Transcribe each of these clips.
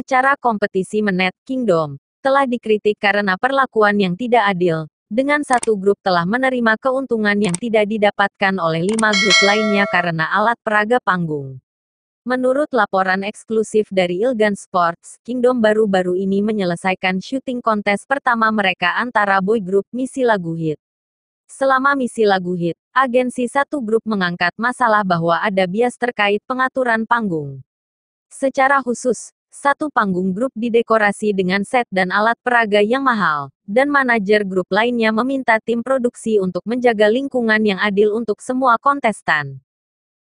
acara kompetisi Menet Kingdom, telah dikritik karena perlakuan yang tidak adil, dengan satu grup telah menerima keuntungan yang tidak didapatkan oleh lima grup lainnya karena alat peraga panggung. Menurut laporan eksklusif dari Ilgan Sports, Kingdom baru-baru ini menyelesaikan syuting kontes pertama mereka antara boy group Misi Lagu Hit. Selama misi lagu hit, agensi satu grup mengangkat masalah bahwa ada bias terkait pengaturan panggung. Secara khusus, satu panggung grup didekorasi dengan set dan alat peraga yang mahal, dan manajer grup lainnya meminta tim produksi untuk menjaga lingkungan yang adil untuk semua kontestan.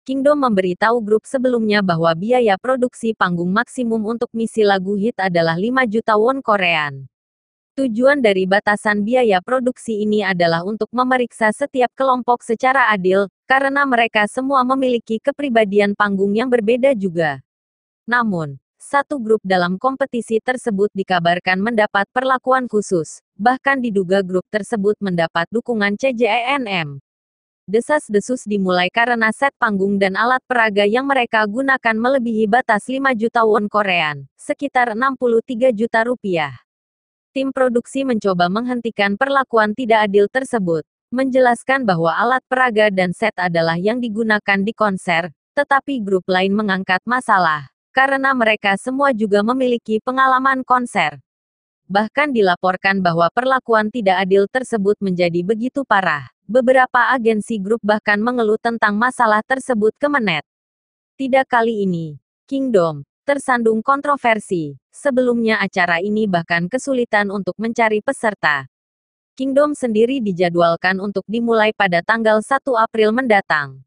Kingdom memberitahu grup sebelumnya bahwa biaya produksi panggung maksimum untuk misi lagu hit adalah 5 juta won Korean. Tujuan dari batasan biaya produksi ini adalah untuk memeriksa setiap kelompok secara adil, karena mereka semua memiliki kepribadian panggung yang berbeda juga. Namun, satu grup dalam kompetisi tersebut dikabarkan mendapat perlakuan khusus, bahkan diduga grup tersebut mendapat dukungan CJNM. E Desas-desus dimulai karena set panggung dan alat peraga yang mereka gunakan melebihi batas 5 juta won Korean, sekitar 63 juta rupiah. Tim produksi mencoba menghentikan perlakuan tidak adil tersebut, menjelaskan bahwa alat peraga dan set adalah yang digunakan di konser, tetapi grup lain mengangkat masalah karena mereka semua juga memiliki pengalaman konser. Bahkan dilaporkan bahwa perlakuan tidak adil tersebut menjadi begitu parah. Beberapa agensi grup bahkan mengeluh tentang masalah tersebut ke Menet. Tidak kali ini, Kingdom tersandung kontroversi. Sebelumnya acara ini bahkan kesulitan untuk mencari peserta. Kingdom sendiri dijadwalkan untuk dimulai pada tanggal 1 April mendatang.